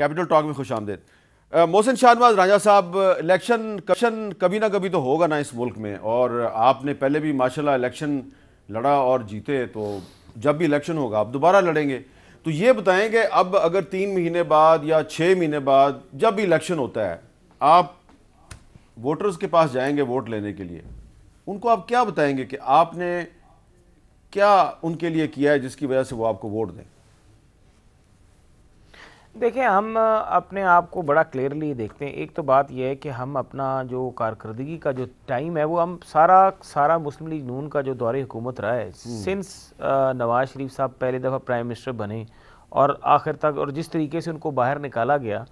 Capital talk में खुश आमदेद मोहसिन शाहनवाज राजा साहब इलेक्शन कशन कभी ना कभी तो होगा ना इस मुल्क में और आपने पहले भी माशाल्लाह इलेक्शन लड़ा और जीते तो जब भी इलेक्शन होगा आप दोबारा लड़ेंगे तो ये बताएं कि अब अगर तीन महीने बाद या छः महीने बाद जब भी इलेक्शन होता है आप वोटर्स के पास जाएंगे वोट लेने के लिए उनको आप क्या बताएंगे कि आपने क्या उनके लिए किया है जिसकी वजह से वो आपको वोट दें देखें हम अपने आप को बड़ा क्लियरली देखते हैं एक तो बात यह है कि हम अपना जो कारकर्दगी का जो टाइम है वो हम सारा सारा मुस्लिम लीग नून का जो दौरे हुकूमत रहा है सिंस हम्म। नवाज शरीफ साहब पहले दफ़ा प्राइम मिनिस्टर बने और आखिर तक और जिस तरीके से उनको बाहर निकाला गया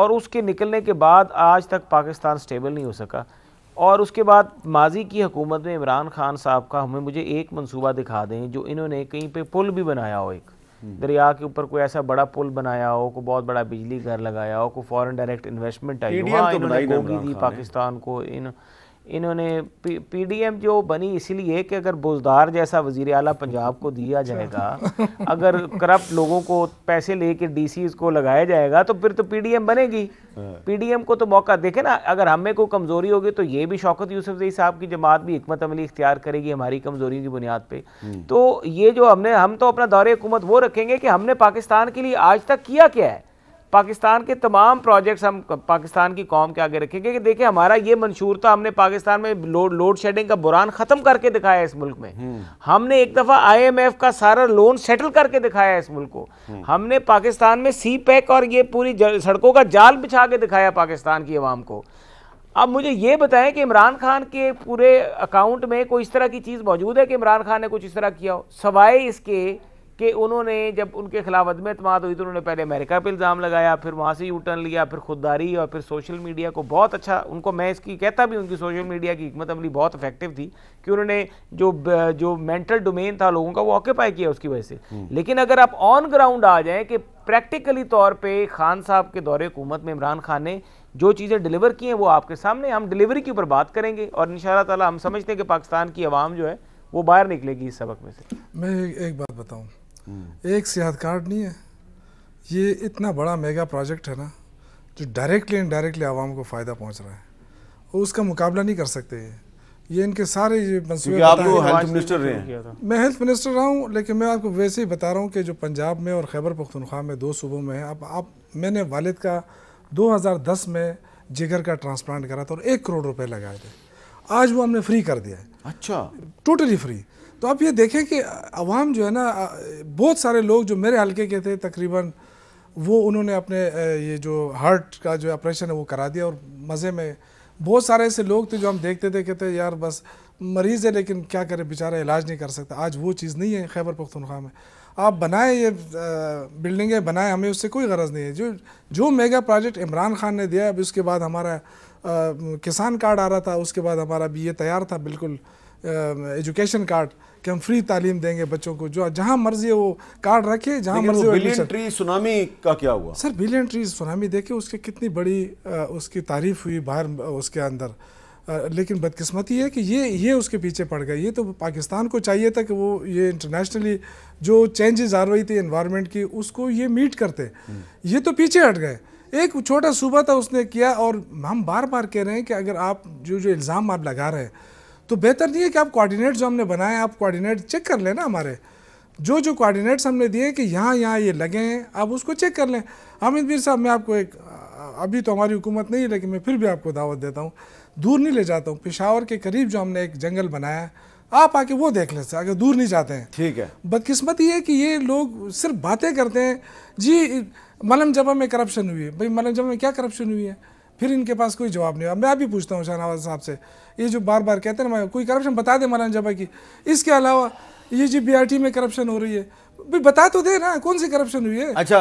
और उसके निकलने के बाद आज तक पाकिस्तान स्टेबल नहीं हो सका और उसके बाद माजी की हुकूमत में इमरान खान साहब का हमें मुझे एक मंसूबा दिखा दें जो इन्होंने कहीं पर पुल भी बनाया हो एक दरिया के ऊपर कोई ऐसा बड़ा पुल बनाया हो कोई बहुत बड़ा बिजली घर लगाया हो कोई फॉरेन डायरेक्ट इन्वेस्टमेंट आई हो हाँ, तो इन्होंने दी पाकिस्तान को इन इन्होंने पी, पीडीएम जो बनी इसीलिए कि अगर बोजदार जैसा वजीर अला पंजाब को दिया अच्छा। जाएगा अगर करप्ट लोगों को पैसे लेके डीसीज को लगाया जाएगा तो फिर तो पीडीएम बनेगी पीडीएम हाँ। को तो मौका देखे ना अगर हमें कोई कमज़ोरी होगी तो ये भी शौकत यूसुफ जई साहब की जमात भी हमत अमली इख्तियार करेगी हमारी कमज़ोरी की बुनियाद पर हम्म। तो ये जो हमने हम तो अपना दौरे हुकूमत वो रखेंगे कि हमने पाकिस्तान के लिए आज तक किया क्या है पाकिस्तान के तमाम प्रोजेक्ट्स हम पाकिस्तान की कौम के आगे रखेंगे कि देखिए हमारा ये मंशूर था हमने पाकिस्तान में लोड लोड शेडिंग का बुरान ख़त्म करके दिखाया इस मुल्क में हम्म। हमने एक दफ़ा आईएमएफ का सारा लोन सेटल करके दिखाया इस मुल्क को हम्म। हमने पाकिस्तान में सी पैक e और ये पूरी सड़कों का जाल बिछा के दिखाया पाकिस्तान की आवाम को अब मुझे ये बताएं कि इमरान खान के पूरे अकाउंट में कोई इस तरह की चीज़ मौजूद है कि इमरान खान ने कुछ इस तरह किया हो सवाए इसके कि उन्होंने जब उनके खिलाफ अदम अतमाद हुई तो उन्होंने पहले अमेरिका पर इल्ज़ाम लगाया फिर वहाँ से यू टर्न लिया फिर खुददारी और फिर सोशल मीडिया को बहुत अच्छा उनको मैं इसकी कहता भी उनकी सोशल मीडिया की हमत अमली बहुत इफेक्टिव थी कि उन्होंने जो जो मेंटल डोमेन था लोगों का वो ऑक्यूपाई किया उसकी वजह से हम्म। लेकिन अगर आप ऑन ग्राउंड आ जाएँ कि प्रैक्टिकली तौर पर खान साहब के दौरे हुकूमत में इमरान खान ने जो चीज़ें डिलीवर की हैं वो आपके सामने हम डिलीवरी के ऊपर बात करेंगे और इन शाह हम समझते हैं कि पाकिस्तान की आवाम जो है वो बाहर निकलेगी इस सबक में से मैं एक बात बताऊं हम्म। एक सेहत कार्ड नहीं है ये इतना बड़ा मेगा प्रोजेक्ट है ना जो डायरेक्टली इनडायरेक्टली आवाम को फ़ायदा पहुंच रहा है और उसका मुकाबला नहीं कर सकते ये ये इनके सारे ये मंसूबे आप हेल्थ मिनिस्टर रहे हैं मैं हेल्थ मिनिस्टर रहा हूँ लेकिन मैं आपको वैसे ही बता रहा हूँ कि जो पंजाब में और खैबर पख्तनख्वा में दो सूबों में है अब आप मैंने वालद का दस में जिगर का ट्रांसप्लांट करा था और एक करोड़ रुपये लगाए थे आज वो हमने फ्री कर दिया है अच्छा टोटली फ्री तो आप ये देखें कि अवाम जो है ना बहुत सारे लोग जो मेरे हल्के के थे तकरीबन वो उन्होंने अपने ये जो हार्ट का जो ऑपरेशन है वो करा दिया और मज़े में बहुत सारे ऐसे लोग थे जो हम देखते थे कहते यार बस मरीज़ है लेकिन क्या करें बेचारा इलाज नहीं कर सकता आज वो चीज़ नहीं है खैबर पख्तनख्वा में आप बनाएं ये बिल्डिंगें बनाएं हमें उससे कोई गरज नहीं है जो जो मेगा प्रोजेक्ट इमरान खान ने दिया अभी उसके बाद हमारा आ, किसान कार्ड आ रहा था उसके बाद हमारा अभी ये तैयार था बिल्कुल एजुकेशन कार्ड कि हम फ्री तालीम देंगे बच्चों को जो जहाँ मर्जी वो कार्ड रखे जहाँ मर्जी बिलियन ट्री सुनामी का क्या हुआ सर बिलियन ट्री सुनामी देखे उसकी कितनी बड़ी उसकी तारीफ हुई बाहर उसके अंदर लेकिन बदकिस्मती है कि ये ये उसके पीछे पड़ गए ये तो पाकिस्तान को चाहिए था कि वो ये इंटरनेशनली जो चेंजेस आ रही थी इन्वायरमेंट की उसको ये मीट करते ये तो पीछे हट गए एक छोटा सूबा था उसने किया और हम बार बार कह रहे हैं कि अगर आप जो जो इल्ज़ाम आप लगा रहे हैं तो बेहतर नहीं है कि आप कोऑर्डिनेट जो हमने बनाए आप कोऑर्डिनेट चेक कर लेना हमारे जो जो कोऑर्डिनेट्स हमने दिए कि यहाँ यहाँ ये लगे हैं आप उसको चेक कर लें अमित मीर साहब मैं आपको एक अभी तो हमारी हुकूमत नहीं है लेकिन मैं फिर भी आपको दावत देता हूँ दूर नहीं ले जाता हूँ पिशावर के करीब जो हमने एक जंगल बनाया आप आके वो देख लेते अगर दूर नहीं जाते हैं ठीक है बदकिस्मत ये है कि ये लोग सिर्फ बातें करते हैं जी मलम जबा में करप्शन हुई है भाई मलम जबा में क्या करप्शन हुई है फिर इनके पास कोई जवाब नहीं हुआ मैं भी पूछता हूँ शाहनवाज साहब से ये जो बार बार कहते हैं ना कोई करप्शन बता दे मारा जबा की इसके अलावा ये जी बी में करप्शन हो रही है भाई बता तो दे ना कौन सी करप्शन हुई है अच्छा